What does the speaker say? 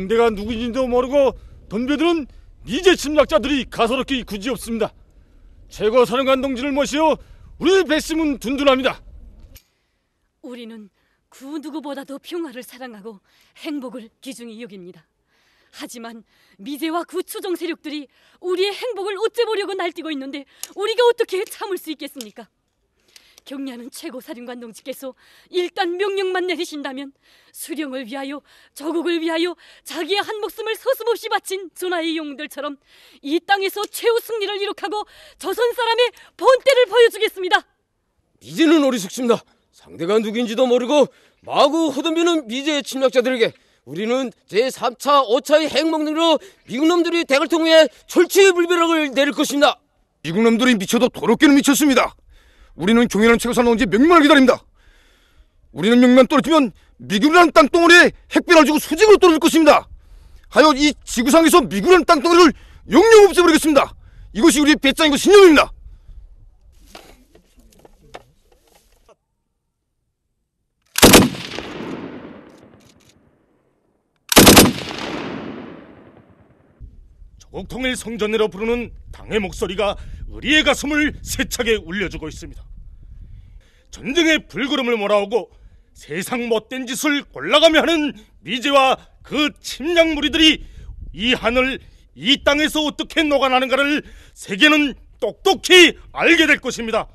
상대가 누구인지도 모르고 덤벼드는 미제 침략자들이 가소롭기 굳이없습니다. 최고 사령관 동지를 모시어 우리 배심은 둔둔합니다. 우리는 그 누구보다도 평화를 사랑하고 행복을 기중히 여깁니다. 하지만 미제와 구추정 세력들이 우리의 행복을 어째보려고 날뛰고 있는데 우리가 어떻게 참을 수 있겠습니까? 경려하는 최고 사령관 동지께서 일단 명령만 내리신다면 수령을 위하여 저국을 위하여 자기의 한 목숨을 서슴없이 바친 조나의 용들처럼 이 땅에서 최후 승리를 이룩하고 저선 사람의 본때를 보여주겠습니다. 미제는 어리석습니다 상대가 누구인지도 모르고 마구 허덤비는 미제의 침략자들에게 우리는 제3차 5차의 핵명령으로 미국놈들이 대을 통해 철치의 불벼락을 내릴 것입니다. 미국놈들이 미쳐도 도럽게는 미쳤습니다. 우리는 경연을 최고선 지 명문을 기다립니다. 우리는 명만 떨어지면 미국이라는 땅덩어리에 핵비를 주고 수직으로 떨어질 것입니다. 하여 이 지구상에서 미국이라는 땅덩어리를 영영 없애버리겠습니다. 이것이 우리 배짱이고 신념입니다. 옥통일 성전으로 부르는 당의 목소리가 우리의 가슴을 세차게 울려주고 있습니다. 전쟁의 불그름을 몰아오고 세상 못된 짓을 골라가며 하는 미제와 그 침략 무리들이 이 하늘, 이 땅에서 어떻게 녹아나는가를 세계는 똑똑히 알게 될 것입니다.